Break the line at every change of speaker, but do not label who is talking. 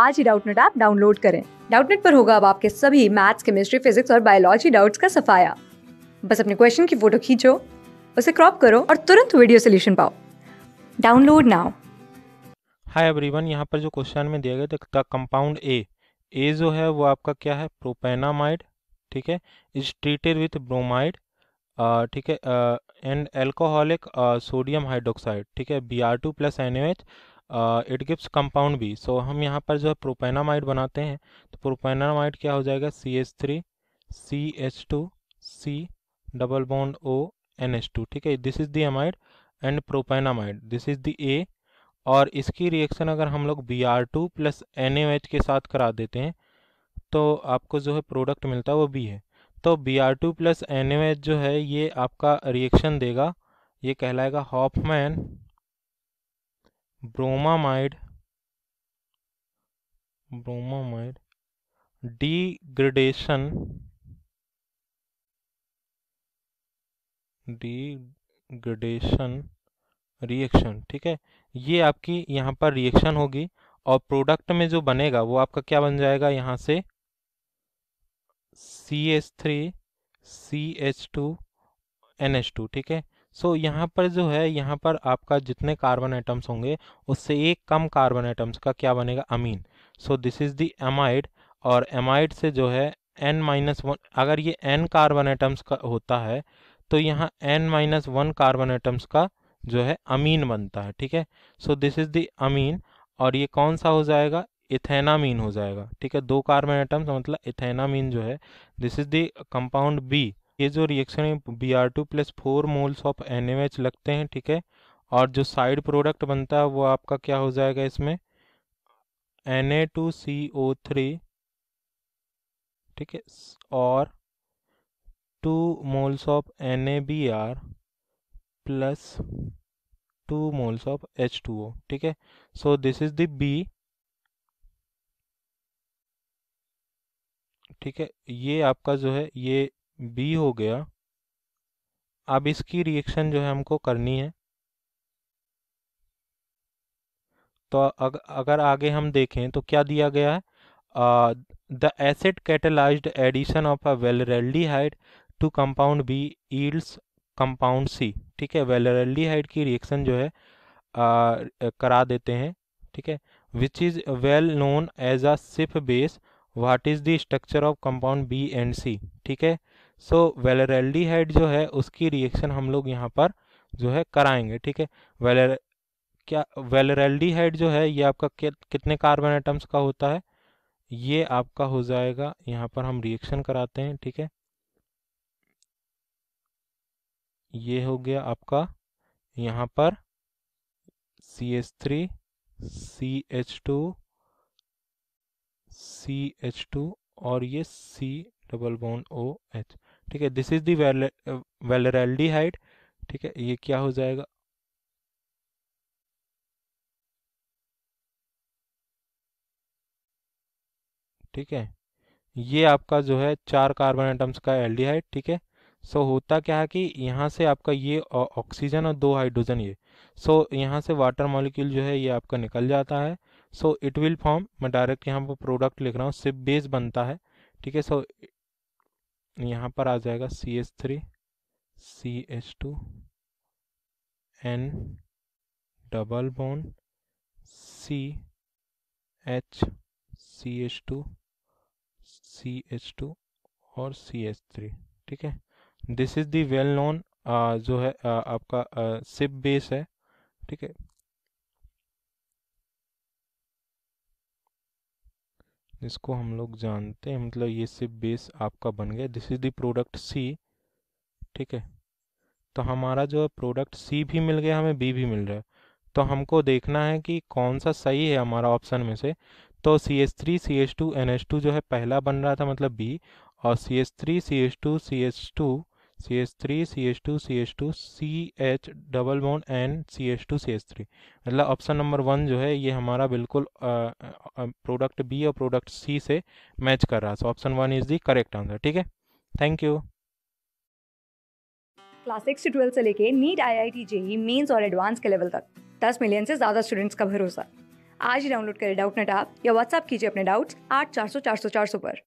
आज ही Doubtnut app download करें डाउटनेट पर होगा अब आपके सभी मैथ्स केमिस्ट्री फिजिक्स और बायोलॉजी डाउट्स का सफाया बस अपने क्वेश्चन की फोटो खींचो उसे क्रॉप करो और तुरंत वीडियो सोल्यूशन पाओ डाउनलोड नाउ हाय एवरीवन यहाँ पर जो क्वेश्चन में दिया गया था कंपाउंड ए ए जो है वो आपका क्या है प्रोपेनामाइड ठीक है इज ट्रीटेड विथ ब्रोमाइड ठीक है एंड एल्कोहलिक सोडियम हाइड्रोक्साइड ठीक है B R two plus N O H it gives compound B so हम यहाँ पर जो है प्रोपेनामाइड बनाते हैं तो प्रोपेनामाइड क्या हो जाएगा C H three C H two C double bond O N H two ठीक है this is the amide and propanamide this is the A और इसकी रिएक्शन अगर हम लोग B R two plus N H के साथ करा देते हैं तो आपको जो है प्रोडक्ट मिलता है वो बी है तो B R two plus N H जो है ये आपका रिएक्शन देगा ये कहलाएगा Hoffmann bromamide bromamide degradation degradation reaction ठीक है ये आपकी यहाँ पर रिएक्शन होगी और प्रोडक्ट में जो बनेगा वो आपका क्या बन जाएगा यहाँ से C H three C H two N H two ठीक है सो so, यहाँ पर जो है यहाँ पर आपका जितने कार्बन एटम्स होंगे उससे एक कम कार्बन एटम्स का क्या बनेगा amine so this is the amide और एमाइड से जो है एन माइनस वन अगर ये एन कार्बन एटम्स का होता है तो यहाँ N minus one carbon atoms का जो है अमीन बनता है ठीक है सो दिस इज़ दी अमीन और ये कौन सा हो जाएगा इथेनामीन हो जाएगा ठीक है दो कार्बन एटम्स मतलब इथेनामीन जो है this is the compound B ये जो रिएक्शन है B R two plus four moles of N M H लगते हैं ठीक है और जो साइड प्रोडक्ट बनता है वो आपका क्या हो जाएगा इसमें N A two C O three ठीक है और two moles of N A B R plus two moles of H two O ठीक है so this is the B ठीक है ये आपका जो है ये बी हो गया अब इसकी रिएक्शन जो है हमको करनी है तो अग, अगर आगे हम देखें तो क्या दिया गया है the acid catalyse addition of a valeraldehyde to compound B yields compound C ठीक है वेलरेल्डीहाइड की रिएक्शन जो है uh, करा देते हैं ठीक है which is well known as a Schiff base what is the structure of compound B and C ठीक है सो वेलेरेल्डीहाइड जो है उसकी रिएक्शन हम लोग यहाँ पर जो है कराएंगे ठीक है वेलर क्या वेलेरेल्डीहाइड जो है ये आपका कितने कार्बन आइटम्स का होता है ये आपका हो जाएगा यहाँ पर हम रिएक्शन कराते हैं ठीक है ये हो गया आपका यहाँ पर C H three C H two C H two और ये C double bond O H ठीक है दिस इज दी हाइट ठीक है ये क्या हो जाएगा ठीक है ये आपका जो है चार कार्बन आइटम्स का एल्डिहाइड ठीक है सो होता क्या है कि यहाँ से आपका ये ऑक्सीजन और दो हाइड्रोजन ये सो so, यहाँ से वाटर मॉलिक्यूल जो है ये आपका निकल जाता है सो इट विल फॉर्म मैं डायरेक्ट यहाँ पर प्रोडक्ट लिख रहा हूँ सिर्फ बेस बनता है ठीक है सो यहाँ पर आ जाएगा C H three C H two N double bond C H C H two C H two और सी एच थ्री ठीक है this is the well known जो है आ, uh, आपका सिप uh, बेस है ठीक है इसको हम लोग जानते हैं मतलब ये सिर्फ बेस आपका बन गया this is the product C ठीक है तो हमारा जो है प्रोडक्ट सी भी मिल गया हमें बी भी मिल रहा है तो हमको देखना है कि कौन सा सही है हमारा ऑप्शन में से तो C S three C H two N H two जो है पहला बन रहा था मतलब बी और C S three C H two C H two C H three C H two C H two C H double bond and C H two C H three मतलब option number one जो है ये हमारा बिल्कुल product B और product C से match कर रहा है सो option one is the correct answer ठीक है थैंक यू क्लास सिक्स से ट्वेल्थ से लेके NEET I I T JEE mains और एडवांस के लेवल तक दस मिलियन से ज़्यादा स्टूडेंट्स का भरोसा आज ही डाउनलोड करें डाउट नेट आप या व्हाट्सअप कीजिए अपने डाउट्स आठ चार सौ चार सौ चार सौ पर